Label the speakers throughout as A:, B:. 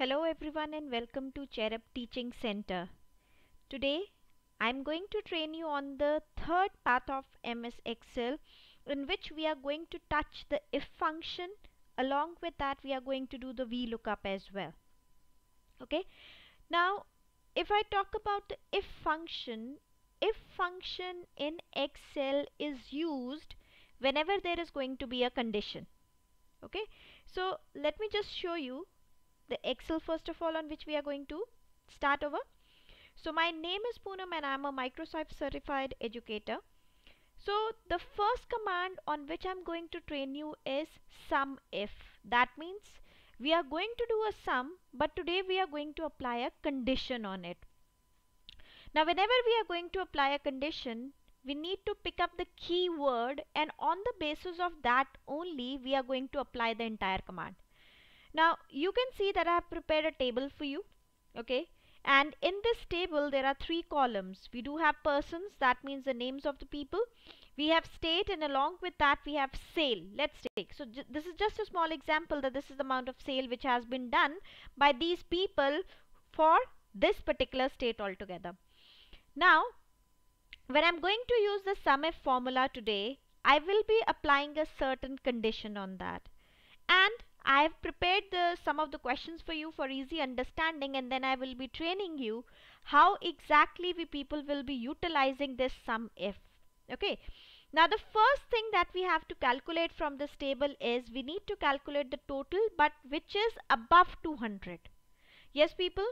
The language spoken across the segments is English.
A: Hello everyone and welcome to Cherub Teaching Center. Today I am going to train you on the third path of MS Excel in which we are going to touch the if function along with that we are going to do the VLOOKUP as well. Okay. Now if I talk about the if function, if function in Excel is used whenever there is going to be a condition. Okay. So let me just show you the Excel first of all on which we are going to start over. So my name is Poonam and I am a Microsoft certified educator. So the first command on which I'm going to train you is sum if. That means we are going to do a sum but today we are going to apply a condition on it. Now whenever we are going to apply a condition we need to pick up the keyword and on the basis of that only we are going to apply the entire command. Now you can see that I have prepared a table for you. Okay. And in this table there are three columns. We do have persons. That means the names of the people. We have state and along with that we have sale. Let's take. So this is just a small example that this is the amount of sale which has been done by these people for this particular state altogether. Now when I'm going to use the sum formula today, I will be applying a certain condition on that. And I have prepared the, some of the questions for you for easy understanding and then I will be training you how exactly we people will be utilizing this sum if. Okay. Now the first thing that we have to calculate from this table is we need to calculate the total but which is above 200. Yes people.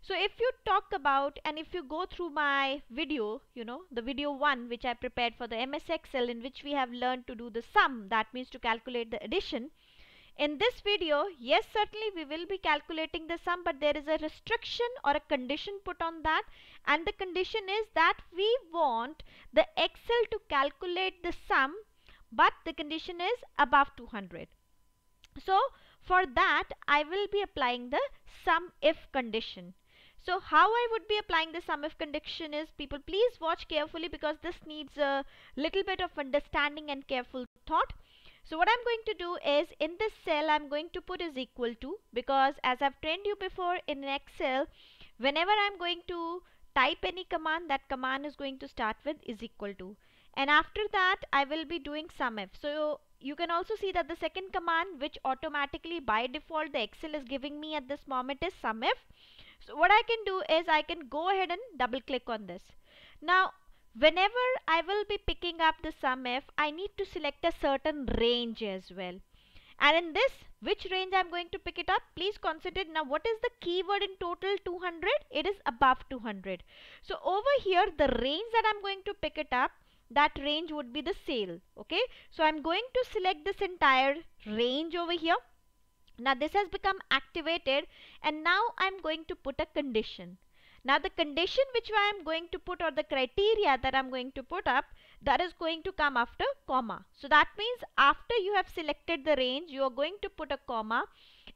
A: So if you talk about and if you go through my video, you know, the video 1 which I prepared for the MS Excel in which we have learned to do the sum that means to calculate the addition in this video, yes, certainly we will be calculating the sum, but there is a restriction or a condition put on that. And the condition is that we want the Excel to calculate the sum, but the condition is above 200. So for that, I will be applying the sum if condition. So how I would be applying the sum if condition is people please watch carefully because this needs a little bit of understanding and careful thought. So what I'm going to do is in this cell I'm going to put is equal to because as I've trained you before in Excel whenever I'm going to type any command that command is going to start with is equal to and after that I will be doing sum if. So you can also see that the second command which automatically by default the Excel is giving me at this moment is sum if. So what I can do is I can go ahead and double click on this. Now whenever I will be picking up the sum f I need to select a certain range as well and in this which range I'm going to pick it up please consider now what is the keyword in total 200 it is above 200 so over here the range that I'm going to pick it up that range would be the sale okay so I'm going to select this entire range over here now this has become activated and now I'm going to put a condition now the condition which I am going to put or the criteria that I am going to put up that is going to come after comma. So that means after you have selected the range you are going to put a comma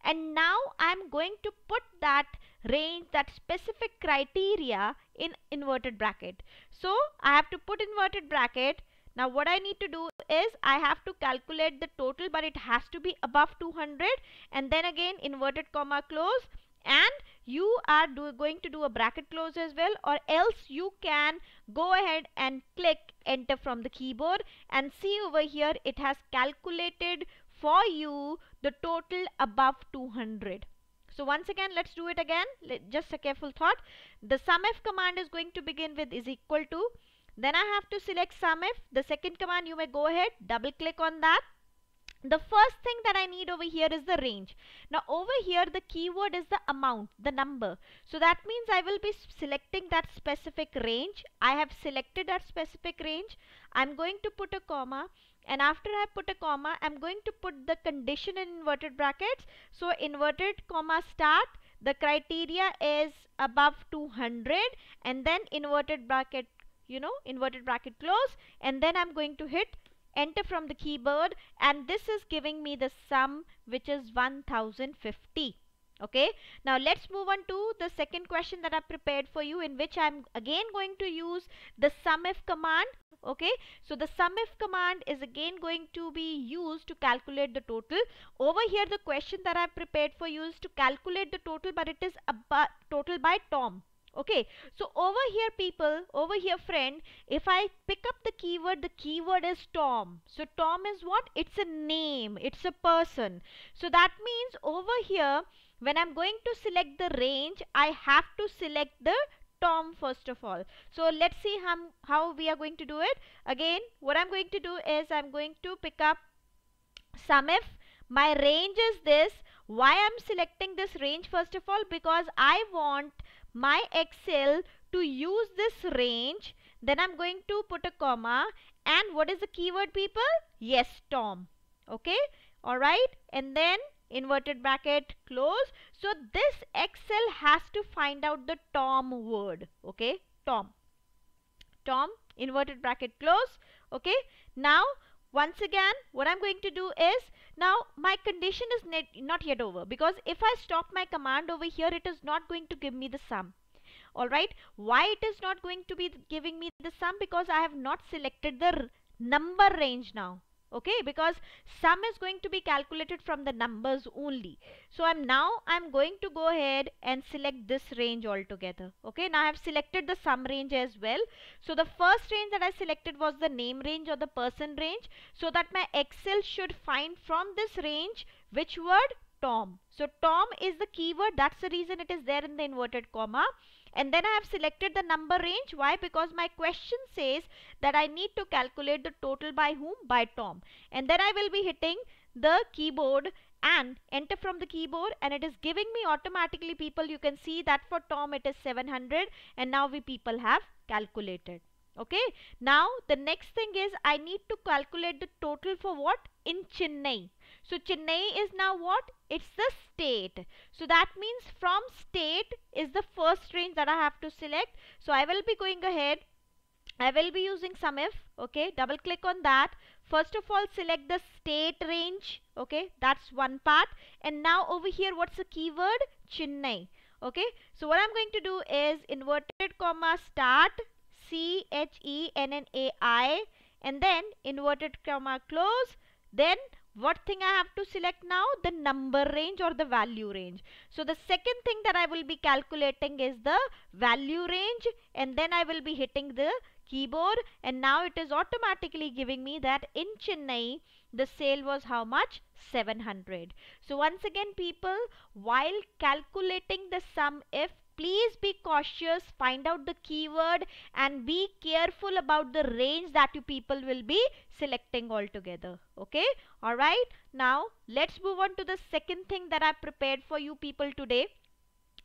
A: and now I am going to put that range that specific criteria in inverted bracket. So I have to put inverted bracket now what I need to do is I have to calculate the total but it has to be above 200 and then again inverted comma close and you are do, going to do a bracket close as well or else you can go ahead and click enter from the keyboard and see over here it has calculated for you the total above 200. So once again, let's do it again. Let, just a careful thought. The sumf command is going to begin with is equal to. Then I have to select SUMIF. The second command, you may go ahead, double click on that the first thing that I need over here is the range. Now over here the keyword is the amount, the number. So that means I will be selecting that specific range. I have selected that specific range. I'm going to put a comma and after I put a comma I'm going to put the condition in inverted brackets. So inverted comma start the criteria is above 200 and then inverted bracket you know inverted bracket close and then I'm going to hit enter from the keyboard and this is giving me the sum which is 1050 okay now let's move on to the second question that i prepared for you in which i'm again going to use the sumif command okay so the sumif command is again going to be used to calculate the total over here the question that i prepared for you is to calculate the total but it is about total by tom okay so over here people over here friend if i pick up the keyword the keyword is tom so tom is what it's a name it's a person so that means over here when i'm going to select the range i have to select the tom first of all so let's see how, how we are going to do it again what i'm going to do is i'm going to pick up sumif my range is this why I'm selecting this range first of all because I want my excel to use this range then I'm going to put a comma and what is the keyword people yes Tom okay alright and then inverted bracket close so this excel has to find out the Tom word okay Tom Tom inverted bracket close okay now once again what I'm going to do is now my condition is net, not yet over because if I stop my command over here it is not going to give me the sum. Alright, why it is not going to be giving me the sum because I have not selected the number range now okay because sum is going to be calculated from the numbers only so I'm now I'm going to go ahead and select this range altogether okay now I have selected the sum range as well so the first range that I selected was the name range or the person range so that my Excel should find from this range which word Tom so Tom is the keyword that's the reason it is there in the inverted comma and then I have selected the number range. Why? Because my question says that I need to calculate the total by whom? By Tom. And then I will be hitting the keyboard and enter from the keyboard and it is giving me automatically people you can see that for Tom it is 700 and now we people have calculated okay now the next thing is I need to calculate the total for what in Chennai so Chennai is now what? It's the state. So that means from state is the first range that I have to select. So I will be going ahead. I will be using some F. Okay, double click on that. First of all, select the state range. Okay, that's one part. And now over here, what's the keyword? Chennai. Okay, so what I'm going to do is inverted comma start C H E N N A I and then inverted comma close then what thing I have to select now? The number range or the value range. So the second thing that I will be calculating is the value range and then I will be hitting the keyboard and now it is automatically giving me that in Chennai the sale was how much 700 so once again people while calculating the sum if please be cautious find out the keyword and be careful about the range that you people will be selecting altogether okay all right now let's move on to the second thing that i prepared for you people today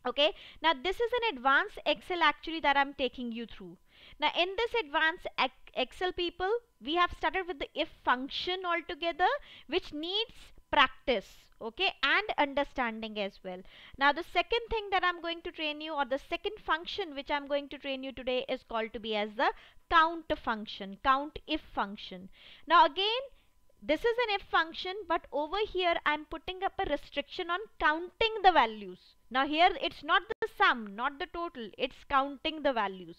A: okay now this is an advanced excel actually that i'm taking you through now in this advanced excel people we have started with the if function altogether which needs practice okay and understanding as well now the second thing that i'm going to train you or the second function which i'm going to train you today is called to be as the count function count if function now again this is an if function but over here i'm putting up a restriction on counting the values now here it's not the sum not the total it's counting the values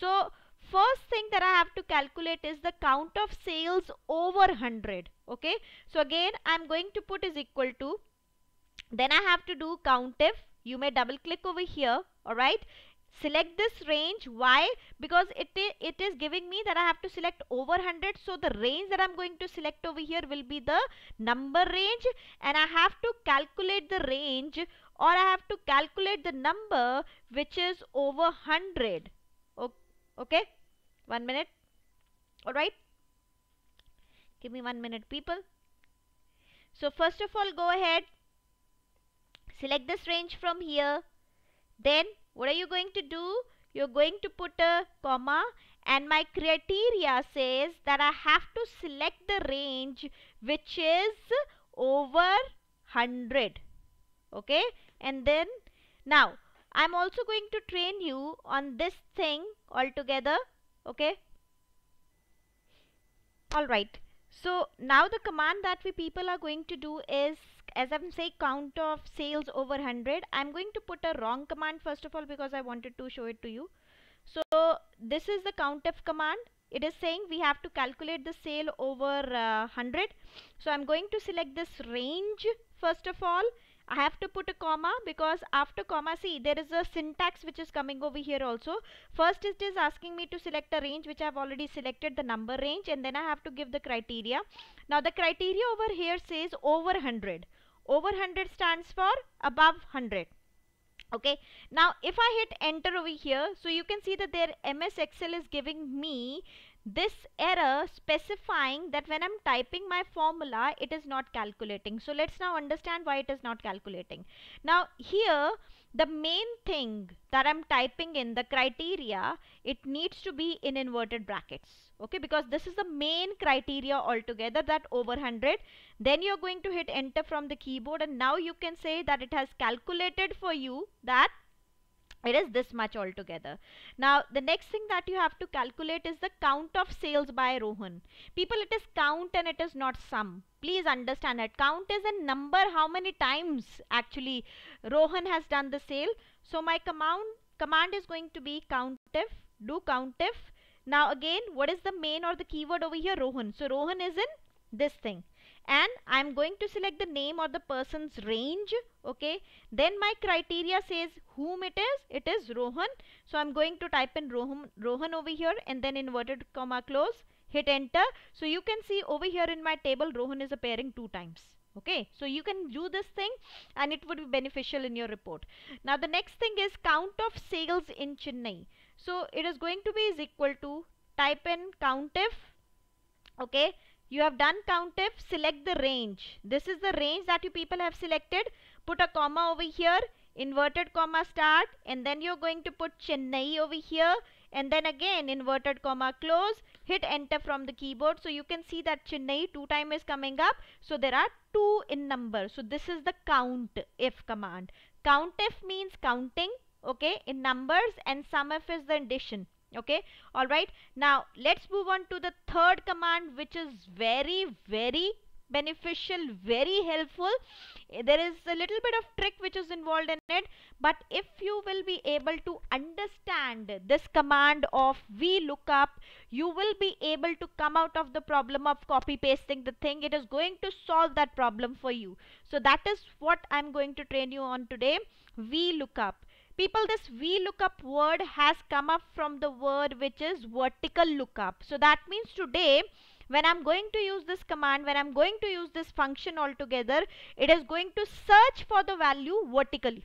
A: so first thing that I have to calculate is the count of sales over 100. Okay. So again, I'm going to put is equal to. Then I have to do COUNTIF. You may double click over here. All right. Select this range. Why? Because it it is giving me that I have to select over 100. So the range that I'm going to select over here will be the number range. And I have to calculate the range or I have to calculate the number which is over 100 okay one minute all right give me one minute people so first of all go ahead select this range from here then what are you going to do you're going to put a comma and my criteria says that I have to select the range which is over 100 okay and then now I'm also going to train you on this thing altogether okay alright so now the command that we people are going to do is as I'm saying count of sales over 100 I'm going to put a wrong command first of all because I wanted to show it to you so this is the count of command it is saying we have to calculate the sale over uh, 100 so I'm going to select this range first of all I have to put a comma because after comma see there is a syntax which is coming over here also first it is asking me to select a range which I have already selected the number range and then I have to give the criteria now the criteria over here says over 100 over 100 stands for above 100 okay now if I hit enter over here so you can see that their MS Excel is giving me this error specifying that when I'm typing my formula, it is not calculating. So let's now understand why it is not calculating. Now here, the main thing that I'm typing in, the criteria, it needs to be in inverted brackets. Okay, because this is the main criteria altogether that over 100. Then you're going to hit enter from the keyboard and now you can say that it has calculated for you that it is this much altogether. Now, the next thing that you have to calculate is the count of sales by Rohan. People, it is count and it is not sum. Please understand that count is a number how many times actually Rohan has done the sale. So, my command, command is going to be count if, do count if. Now, again, what is the main or the keyword over here? Rohan. So, Rohan is in this thing and I'm going to select the name or the person's range okay then my criteria says whom it is it is Rohan so I'm going to type in Rohan, Rohan over here and then inverted comma close hit enter so you can see over here in my table Rohan is appearing two times okay so you can do this thing and it would be beneficial in your report now the next thing is count of sales in Chennai so it is going to be is equal to type in count if okay you have done COUNTIF, select the range. This is the range that you people have selected. Put a comma over here, inverted comma start and then you're going to put Chennai over here and then again inverted comma close. Hit enter from the keyboard. So you can see that Chennai two time is coming up. So there are two in number. So this is the count if command. Count if means counting okay in numbers and sum if is the addition okay all right now let's move on to the third command which is very very beneficial very helpful eh, there is a little bit of trick which is involved in it but if you will be able to understand this command of vlookup you will be able to come out of the problem of copy pasting the thing it is going to solve that problem for you so that is what i'm going to train you on today vlookup people this VLOOKUP word has come up from the word which is vertical lookup. So that means today when I'm going to use this command, when I'm going to use this function altogether, it is going to search for the value vertically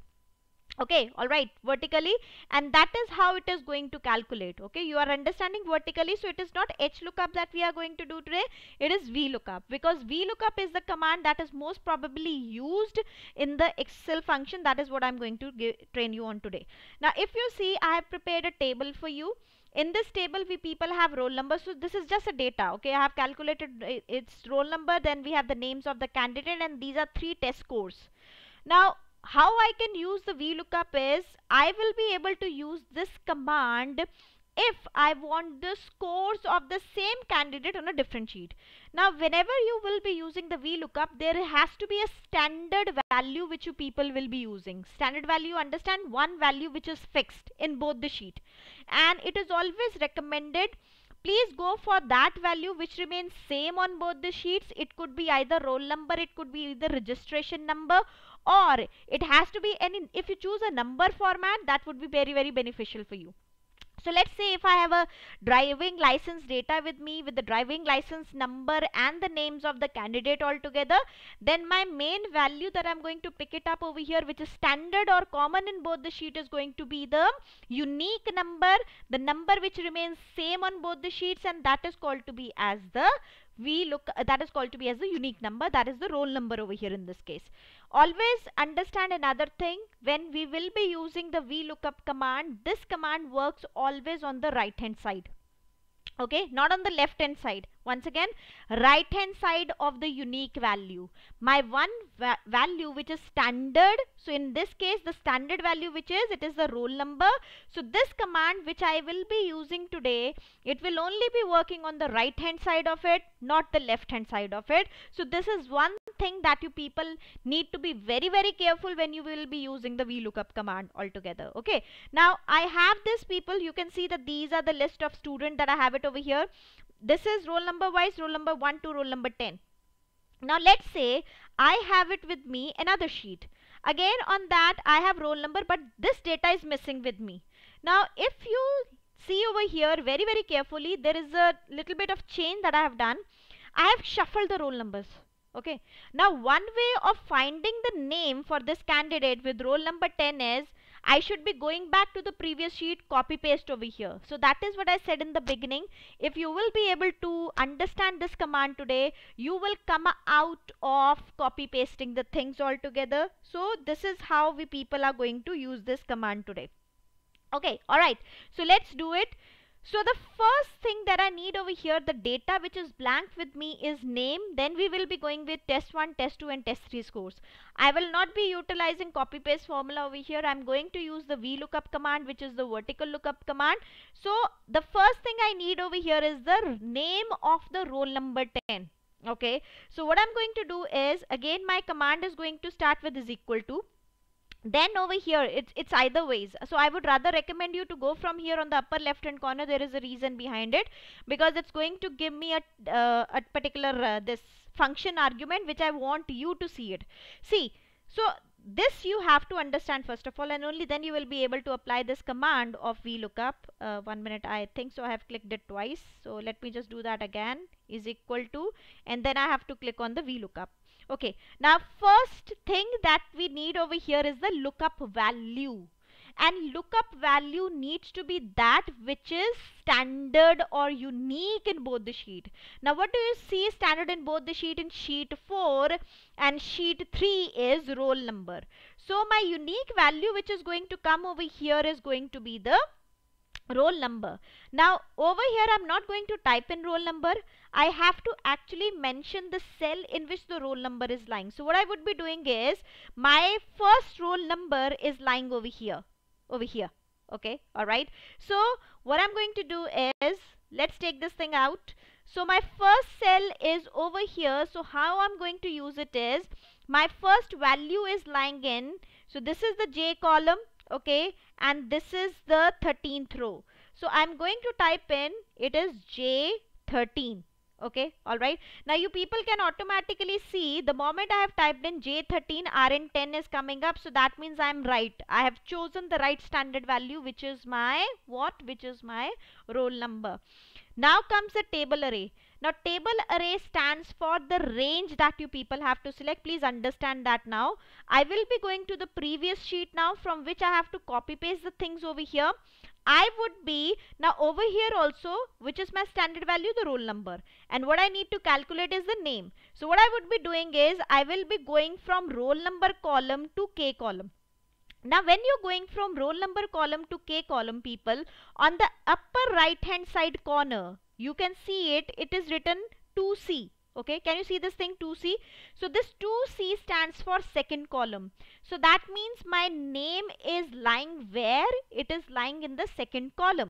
A: okay all right vertically and that is how it is going to calculate okay you are understanding vertically so it is not h lookup that we are going to do today it is v lookup because v lookup is the command that is most probably used in the excel function that is what i'm going to give, train you on today now if you see i have prepared a table for you in this table we people have roll numbers so this is just a data okay i have calculated uh, its roll number then we have the names of the candidate and these are three test scores now how I can use the VLOOKUP is I will be able to use this command if I want the scores of the same candidate on a different sheet. Now, whenever you will be using the VLOOKUP, there has to be a standard value which you people will be using. Standard value, understand one value which is fixed in both the sheet. And it is always recommended please go for that value which remains same on both the sheets. It could be either roll number, it could be either registration number or it has to be any if you choose a number format that would be very very beneficial for you so let's say if I have a driving license data with me with the driving license number and the names of the candidate altogether, then my main value that I'm going to pick it up over here, which is standard or common in both the sheet is going to be the unique number, the number which remains same on both the sheets and that is called to be as the we look uh, that is called to be as the unique number that is the roll number over here in this case Always understand another thing when we will be using the VLOOKUP command this command works always on the right hand side okay not on the left hand side once again, right hand side of the unique value. My one va value which is standard. So in this case, the standard value which is, it is the roll number. So this command which I will be using today, it will only be working on the right hand side of it, not the left hand side of it. So this is one thing that you people need to be very, very careful when you will be using the VLOOKUP command altogether. Okay. Now I have this people, you can see that these are the list of student that I have it over here this is roll number wise roll number 1 to roll number 10 now let's say I have it with me another sheet again on that I have roll number but this data is missing with me now if you see over here very very carefully there is a little bit of change that I have done I have shuffled the roll numbers okay now one way of finding the name for this candidate with roll number 10 is I should be going back to the previous sheet, copy paste over here. So that is what I said in the beginning. If you will be able to understand this command today, you will come out of copy pasting the things all together. So this is how we people are going to use this command today. Okay, alright. So let's do it. So the first thing that I need over here, the data which is blank with me is name. Then we will be going with test 1, test 2 and test 3 scores. I will not be utilizing copy paste formula over here. I'm going to use the VLOOKUP command which is the vertical lookup command. So the first thing I need over here is the name of the roll number 10. Okay. So what I'm going to do is again my command is going to start with is equal to then over here it's it's either ways so i would rather recommend you to go from here on the upper left hand corner there is a reason behind it because it's going to give me a, uh, a particular uh, this function argument which i want you to see it see so this you have to understand first of all and only then you will be able to apply this command of vlookup uh, one minute i think so i have clicked it twice so let me just do that again is equal to and then i have to click on the vlookup Okay, now first thing that we need over here is the lookup value. And lookup value needs to be that which is standard or unique in both the sheet. Now what do you see standard in both the sheet? In sheet 4 and sheet 3 is roll number. So my unique value which is going to come over here is going to be the roll number. Now over here I'm not going to type in roll number. I have to actually mention the cell in which the roll number is lying. So what I would be doing is my first roll number is lying over here. Over here. Okay. Alright. So what I'm going to do is let's take this thing out. So my first cell is over here. So how I'm going to use it is my first value is lying in. So this is the J column. Okay and this is the 13th row. So I'm going to type in it is J13 okay all right now you people can automatically see the moment i have typed in j13 rn10 is coming up so that means i am right i have chosen the right standard value which is my what which is my roll number now comes the table array now table array stands for the range that you people have to select. Please understand that now. I will be going to the previous sheet now from which I have to copy paste the things over here. I would be now over here also which is my standard value the roll number and what I need to calculate is the name. So what I would be doing is I will be going from roll number column to K column. Now when you're going from roll number column to K column people on the upper right hand side corner you can see it it is written 2c okay can you see this thing 2c so this 2c stands for second column so that means my name is lying where it is lying in the second column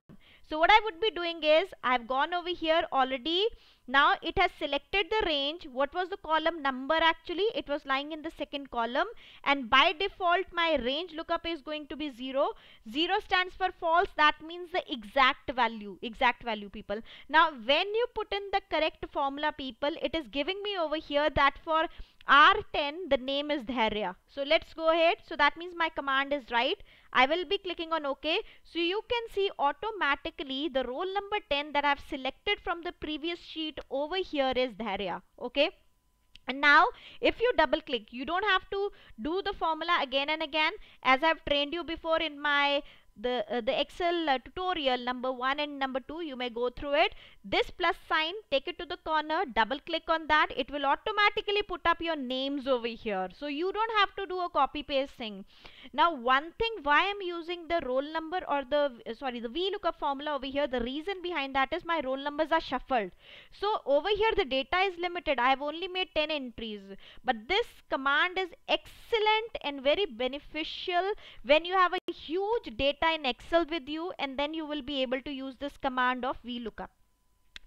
A: so what I would be doing is I've gone over here already. Now it has selected the range. What was the column number actually? It was lying in the second column and by default my range lookup is going to be 0. 0 stands for false. That means the exact value. Exact value people. Now when you put in the correct formula people it is giving me over here that for R10 the name is Dharia. So let's go ahead. So that means my command is right. I will be clicking on OK. So you can see automatically the roll number 10 that I have selected from the previous sheet over here is Dharia, Okay. And now if you double click, you don't have to do the formula again and again as I've trained you before in my the, uh, the Excel uh, tutorial number 1 and number 2 you may go through it this plus sign, take it to the corner, double click on that. It will automatically put up your names over here. So you don't have to do a copy paste thing. Now one thing why I'm using the roll number or the, sorry, the VLOOKUP formula over here, the reason behind that is my roll numbers are shuffled. So over here the data is limited. I have only made 10 entries. But this command is excellent and very beneficial when you have a huge data in Excel with you and then you will be able to use this command of VLOOKUP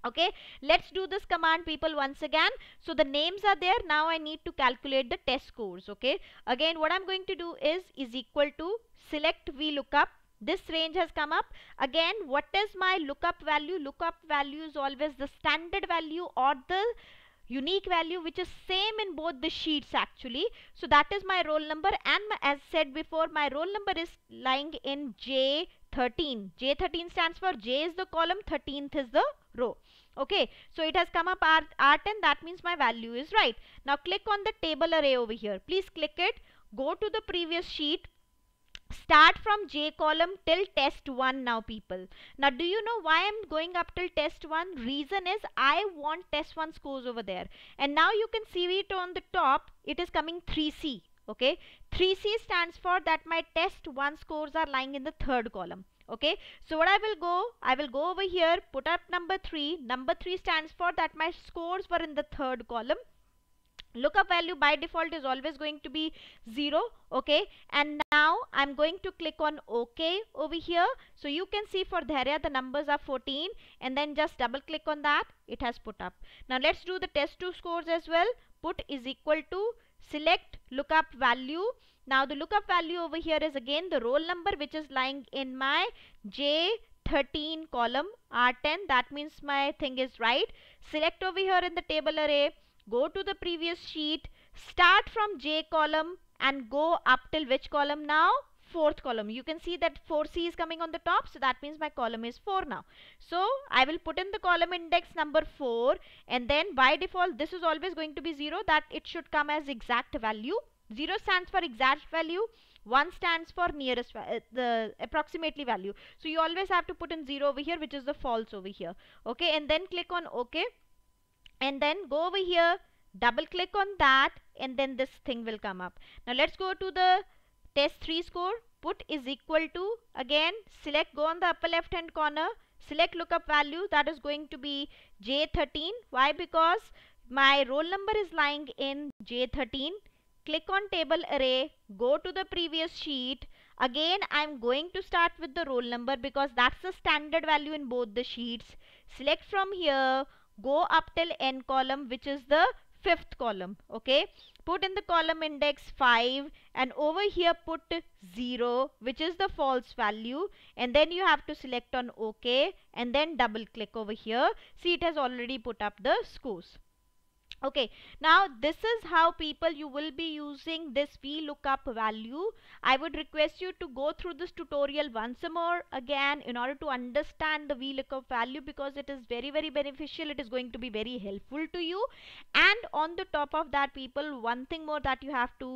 A: okay let's do this command people once again so the names are there now i need to calculate the test scores okay again what i'm going to do is is equal to select vlookup this range has come up again what is my lookup value lookup value is always the standard value or the unique value which is same in both the sheets actually so that is my roll number and my, as said before my roll number is lying in j 13 j 13 stands for j is the column 13th is the row okay so it has come up r r10 that means my value is right now click on the table array over here please click it go to the previous sheet start from j column till test 1 now people now do you know why i'm going up till test 1 reason is i want test 1 scores over there and now you can see it on the top it is coming 3c okay 3c stands for that my test 1 scores are lying in the third column okay so what i will go i will go over here put up number 3 number 3 stands for that my scores were in the third column lookup value by default is always going to be 0 okay and now I'm going to click on OK over here so you can see for Dharia the numbers are 14 and then just double click on that it has put up now let's do the test 2 scores as well put is equal to select lookup value. Now the lookup value over here is again the roll number which is lying in my J13 column R10. That means my thing is right. Select over here in the table array. Go to the previous sheet. Start from J column and go up till which column now? fourth column. You can see that 4C is coming on the top. So that means my column is 4 now. So I will put in the column index number 4 and then by default this is always going to be 0 that it should come as exact value. 0 stands for exact value. 1 stands for nearest uh, the approximately value. So you always have to put in 0 over here which is the false over here. Okay and then click on OK and then go over here double click on that and then this thing will come up. Now let's go to the test 3 score put is equal to again select go on the upper left hand corner select lookup value that is going to be J13 why because my roll number is lying in J13 click on table array go to the previous sheet again I'm going to start with the roll number because that's the standard value in both the sheets select from here go up till n column which is the fifth column okay put in the column index 5 and over here put 0 which is the false value and then you have to select on OK and then double click over here. See it has already put up the scores okay now this is how people you will be using this vlookup value i would request you to go through this tutorial once more again in order to understand the vlookup value because it is very very beneficial it is going to be very helpful to you and on the top of that people one thing more that you have to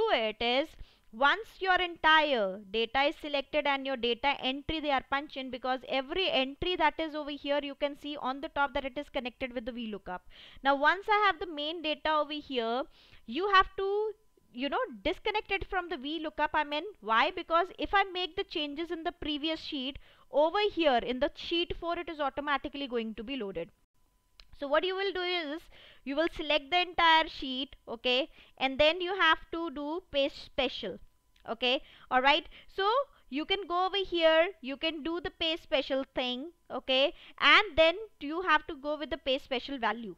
A: do it is once your entire data is selected and your data entry they are punched in because every entry that is over here you can see on the top that it is connected with the VLOOKUP. Now once I have the main data over here you have to you know disconnect it from the VLOOKUP I mean why because if I make the changes in the previous sheet over here in the sheet 4 it is automatically going to be loaded so what you will do is you will select the entire sheet okay and then you have to do paste special okay all right so you can go over here you can do the pay special thing okay and then you have to go with the pay special value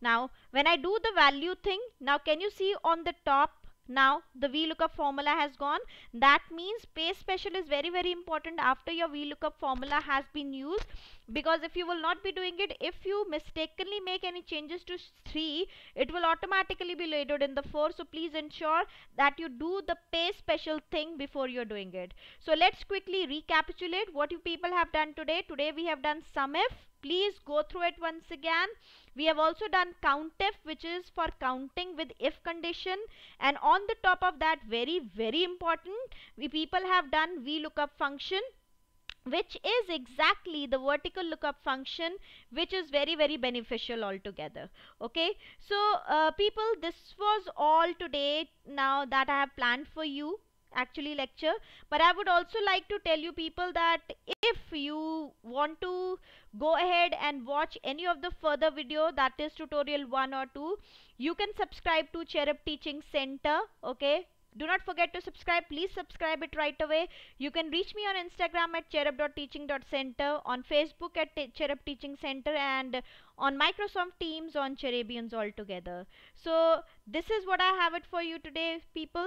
A: now when I do the value thing now can you see on the top now the VLOOKUP formula has gone. That means pay special is very very important after your VLOOKUP formula has been used because if you will not be doing it, if you mistakenly make any changes to 3, it will automatically be loaded in the 4. So please ensure that you do the pay special thing before you're doing it. So let's quickly recapitulate what you people have done today. Today we have done SUMIF please go through it once again we have also done COUNTIF which is for counting with if condition and on the top of that very very important we people have done VLOOKUP function which is exactly the vertical lookup function which is very very beneficial altogether okay so uh, people this was all today now that i have planned for you actually lecture but i would also like to tell you people that if you want to go ahead and watch any of the further video that is tutorial 1 or 2 you can subscribe to cherub teaching center okay do not forget to subscribe please subscribe it right away you can reach me on instagram at cherub.teaching.center on facebook at cherub teaching center and on microsoft teams on cherubians altogether so this is what i have it for you today people